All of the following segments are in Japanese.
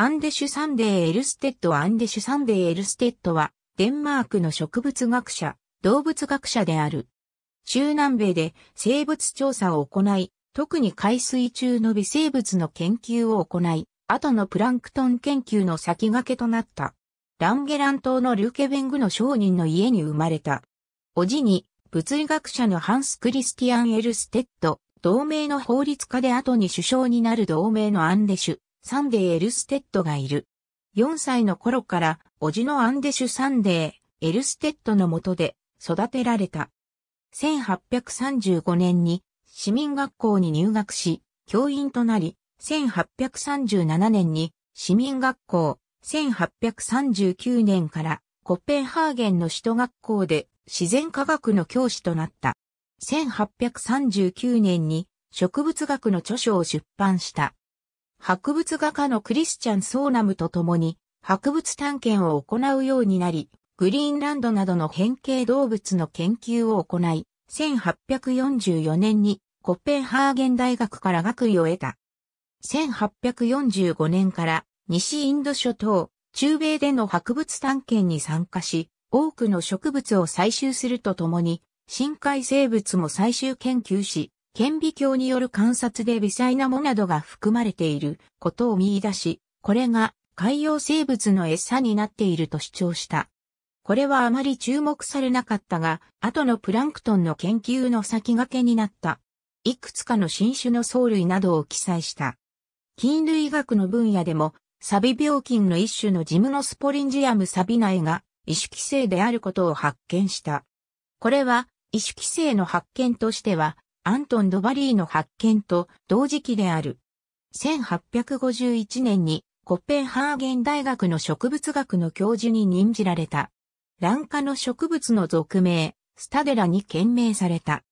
アンデシュサンデー・エルステッドアンデシュサンデー・エルステッドは、デンマークの植物学者、動物学者である。中南米で生物調査を行い、特に海水中の微生物の研究を行い、後のプランクトン研究の先駆けとなった。ランゲラン島のルーケベングの商人の家に生まれた。おじに、物理学者のハンス・クリスティアン・エルステッド、同盟の法律家で後に首相になる同盟のアンデシュ、サンデー・エルステッドがいる。4歳の頃から、おじのアンデシュ・サンデー・エルステッドの下で育てられた。1835年に市民学校に入学し、教員となり、1837年に市民学校、1839年からコッペンハーゲンの首都学校で自然科学の教師となった。1839年に植物学の著書を出版した。博物画家のクリスチャン・ソーナムと共に、博物探検を行うようになり、グリーンランドなどの変形動物の研究を行い、1844年にコペンハーゲン大学から学位を得た。1845年から西インド諸島、中米での博物探検に参加し、多くの植物を採集するとともに、深海生物も採集研究し、顕微鏡による観察で微細な藻などが含まれていることを見出し、これが海洋生物の餌になっていると主張した。これはあまり注目されなかったが、後のプランクトンの研究の先駆けになった。いくつかの新種の藻類などを記載した。菌類学の分野でも、サビ病菌の一種のジムノスポリンジアムサビ内が、異種規制であることを発見した。これは、異種規制の発見としては、アントン・ドバリーの発見と同時期である。1851年にコッペンハーゲン大学の植物学の教授に任じられた。乱花の植物の俗名、スタデラに検名された。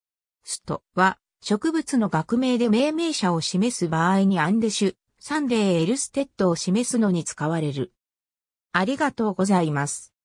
ストは植物の学名で命名者を示す場合にアンデシュ、サンデー・エルステッドを示すのに使われる。ありがとうございます。